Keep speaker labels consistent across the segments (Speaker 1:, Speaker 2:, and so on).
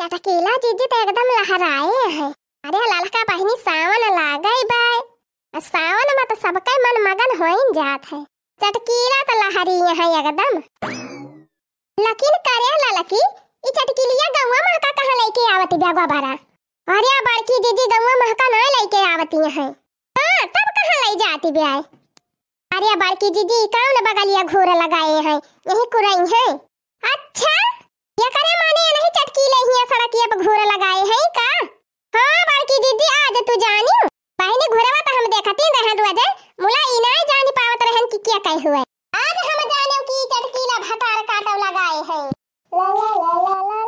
Speaker 1: चटकीला जीजी तो एकदम लहराए है अरे ललका बहनी सावन ला गई बाय सावन में तो सबके मन मगन हो जात है चटकीला तो लहरी है एकदम लकीन करे ललकी ई चटकीलिया गौवा महका कहां लेके आवती बेगवा भरा अरे बड़की जीजी गौवा महका ना लेके आवती है हां तब कहां ले जाती बे अरे बड़की जीजी कौन बगलिया घोर लगाए है यही कुरई है अच्छा ये करे मा लड़की ले हिया सड़किया पर घूरे लगाए हैं का हां बड़की दीदी आज तू जानी पहले घुरवा तो हम देखा देखती रहन दुआजे मुला ई नहीं जानी पावत रहन की क्या कह हुआ आज हम जाने की चटकीला भतार काटव लगाए हैं ला ला ला ला ला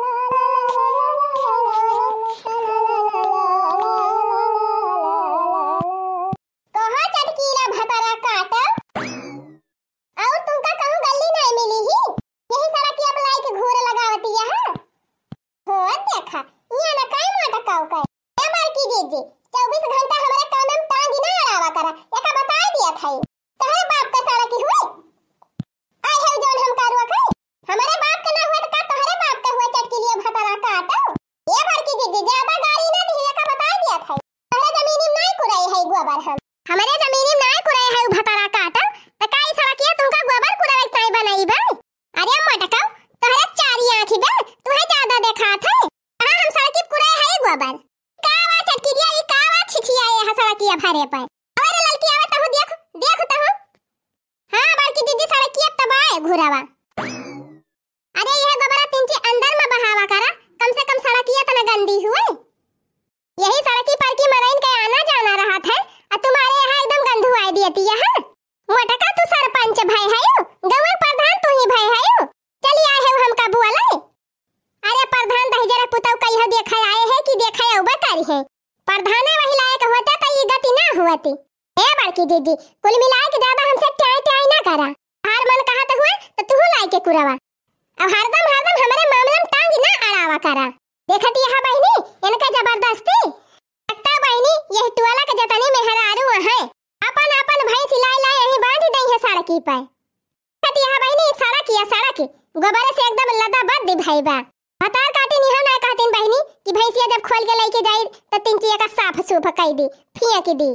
Speaker 1: है घुरावा अरे यह गोबरा तिंची अंदर में बहावा करा कम से कम सड़क ये तना गंदी हुई यही सड़की पर की मराइन के आना जाना रहा था और तुम्हारे यहाँ एकदम गंधु आई दिया थी यहाँ मोटका तू सरपंच भाई है गवर प्रधान तू ही भाई है चली आए हो हमका बुआ लाए अरे प्रधान दही जरा पुतव कई हो देखा आए है कि देखा उबर करी है प्रधान वही लायक होता तो ये गति ना होती ए बड़की दीदी कुल मिला के ज्यादा हमसे टाई टाई ना करा हार मन कहा तो हुआ तो तू लाई के कुरावा अब हरदम हरदम हमारे मामले में टांग ना अड़ावा करा देखती यहां बहनी इनका जबरदस्ती लगता बहनी यह टुवाला के जतनी में हरारू है अपन अपन भाई सिलाई लाई यही बांध दई है सड़की पर देखती यहां बहनी सड़क या सड़क गोबर से एकदम लदा बद दी भाई बा हतार काटे निहा ना कहतिन बहनी कि भैंसिया जब खोल के लेके जाई तो तीन चिया का साफ सूफ कई दी फिया की दी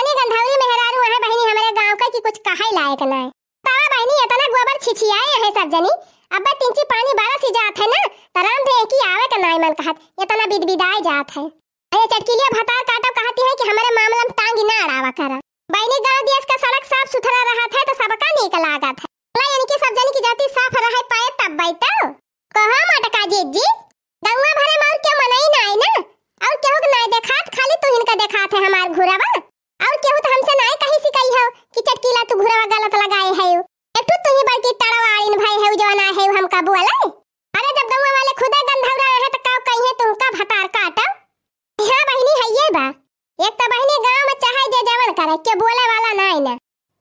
Speaker 1: तनी गंधावरी मेहरारू है बहनी हमारे गांव का कि कुछ कहाई लायक ना है तारा बहनी इतना गोबर छिछियाए है सब जनी अब तिंची पानी बारा सी जात है ना तराम थे कि आवे का तो नाई मन कहत इतना बिदबिदाए जात है अरे चटकीलिया भतार काटो कहती है कि हमारे मामला में टांगी ना अड़ावा करा बहनी गांव देश का सड़क साफ सुथरा रहा था तो सबका नीक लागत है यानी कि सब जनी की जाति साफ रहे पाए तब बैठो कहां मटका जी, जी के बोले वाला ना इने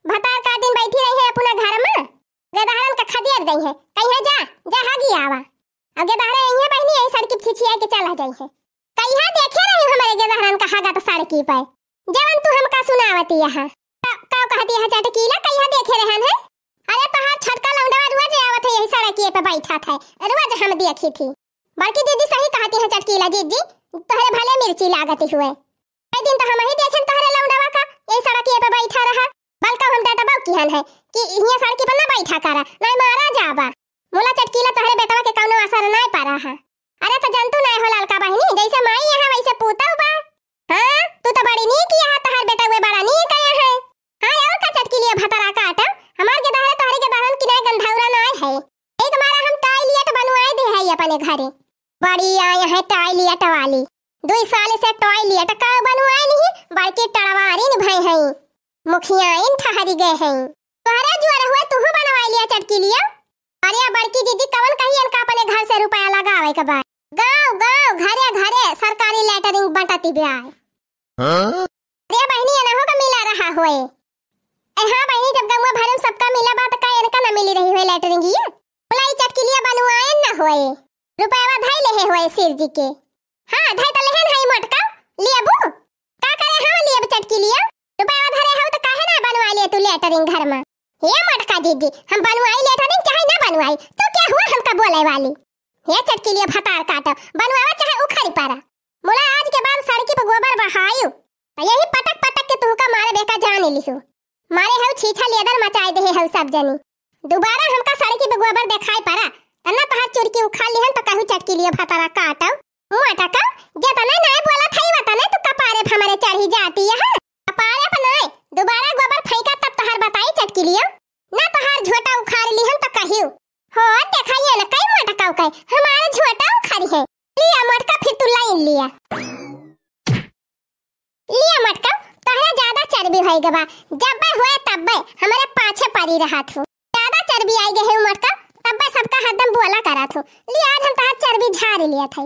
Speaker 1: भतार का दिन बैठी रही है अपना घर में गेदारन का खदियर दई है कहीं जा जा हगी आवा अब गेदारे यहीं बहनी ऐ सड़की छिछिया के चला जाई है कहीं देखे रही हमारे गेदारन का हगा तो सड़की पे जवन तू हमका सुनावती यहां का कहती है चटकीला कहीं देखे रहन है अरे तहार तो छटका लौंडवा रोज आवत है यही सड़की पे बैठा था रोज हम देखी थी बाकी दीदी सही कहती है चटकीला जीजी तोहरे भले मिर्ची लागत हुए दिन तो हम ही देखन तोहरे लौंडवा ए सड़किए पे बैठा रहा बल्का हम दादा बाऊ की किहन है कि इहिया सड़की पर ना बैठा करा नहीं मारा जाबा मोला चटकीला तहरे बेटावा के कौनो असर नहीं पारा है अरे तो जंतु नहीं हो लालका बहिनी जैसे माई यहां वैसे पूता बा हां तू तो बड़ी नी की यहाँ तहर बेटा हुए बड़ा नी का है हां और का चटकी लिए भतरा का आटा हमार के दहरे तहरे के दहरन की नहीं गंधौरा नहीं है एक मारा हम टाई लिया तो बनवाए दे है अपने घरे बड़ी आए है टाई लिया टवाली दो साल से टाई लिया टका पाई के टड़वारी निभाई हई मुखिया इन ठहरी गए हई तोहरा जुआर हुआ तू बनवा लिया चटकी लिया अरे बड़की दीदी कवन कही इनका अपने घर से रुपया लगावे के बाद गांव गांव घरे घरे सरकारी लेटरिंग बटाती बे आए हां अरे बहनी एना का मिला रहा होए ए हां बहनी जब गंगा भरम सबका मिला बात का इनका ना मिली रही होए लेटरिंग ये बुलाई चटकी लिया बनवाए ना होए रुपया ढाई लेहे होए सिर जी के हां ढाई तो लेहन हई मटका लियाबू सेब चटकी लिया रुपया धरे हो तो काहे ना बनवा लिए तू लेटरिंग घर में हे मटका दीदी हम बनवाई लेटरिंग चाहे ना बनवाई तो क्या हुआ हमका बोले वाली ये चटकी लिए फटार काट बनवावा चाहे उखड़ी पारा मोला आज के बाद सड़की पर गोबर बहायो यही पटक पटक के तुहका मारे बेका जाने लिहू मारे हउ छीछा लेदर मचाई दे हउ सब जनी दोबारा हमका सड़की पे गोबर दिखाई पारा अन्ना तहार चुरकी उखा लिहन तो कहू चटकी लिए फटारा काट मटका जेतना नहीं बोला था रही जाती है हाँ। अपन ओए दोबारा गोबर फेंका तब तहार बताई चटकी लियो ना तहार झोटा उखाड़ ली हम तो कहियो हो देखिए ना कई मटका उकाय हमारे झोटा उखाड़ी है लिया मटका फिर तू लाइन लिया लिया मटका तहरा ज्यादा चर्बी होई गबा जब बे होए तब बे हमारे पाछे पड़ी रहा थू ज्यादा चर्बी आई गए है मटका तब बे सबका हरदम बोला करा थू लिया आज हम तहार चर्बी झाड़ लिया था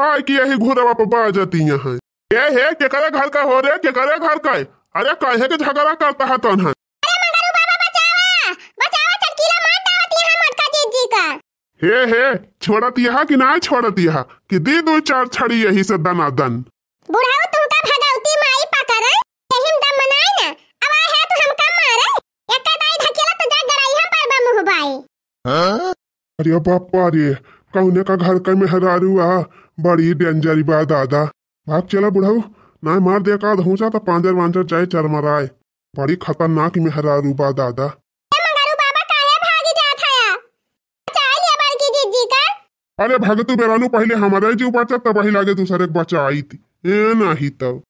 Speaker 1: हाँ कि यही घोड़ावा पपा आ जाती यहाँ ये है केकरा घर का हो रे केकरा घर का अरे काहे के झगड़ा करता है तन है हे हे छोड़त यहाँ कि ना छोड़त यहाँ कि दे दो चार छड़ी यही से दना दन बुढ़ाओ तुम का भगावती माई पकड़ यही दम मनाए ना अब आए है तो हम कम मारे एक का दाई धकेला तो जा गराई हम पर बम हुबाई हां अरे बाप रे कौने का घर का मेहरारू आ बड़ी डेंजरी बा दादा भाग चला बुढ़ो ना मार दे का धोचा तो पांजर वांजर जाए चरमराए बड़ी खतरनाक मेहरारू बा दादा अरे भगतू बेरानू पहले हमारे जीव बचा तब ही लागे दूसरे बचाई थी ए नहीं तब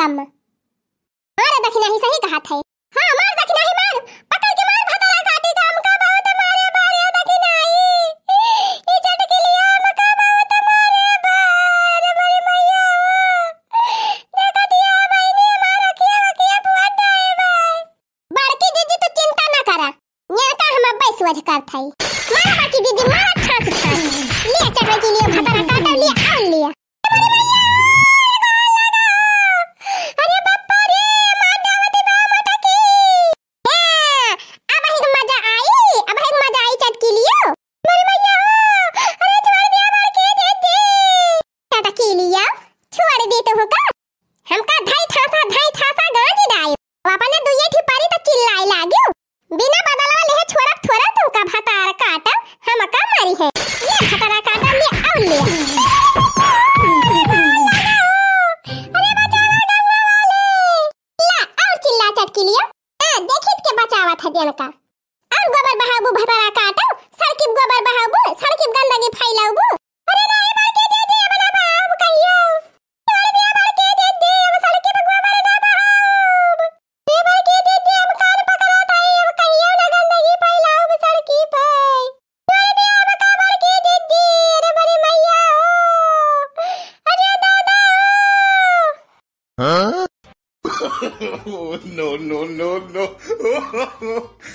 Speaker 1: गोदाम में मार दखिना ही सही कहा था हां मार दखिना ही मार पकड़ के मार भतरा काटी काम का बहुत मारे बारे दखिना ही ई चटके लिया मका बहुत मारे बार मरे मैया हो देखा दिया भाई ने मारा किया किया फुआटा है भाई बड़की दीदी तो चिंता ना करा नेता हम अब्बे सुवज कर थाई मारा बड़की दीदी मारा खास खाई ले चटके लिए भतरा काटा लिया bien Oh, no, no, no, no.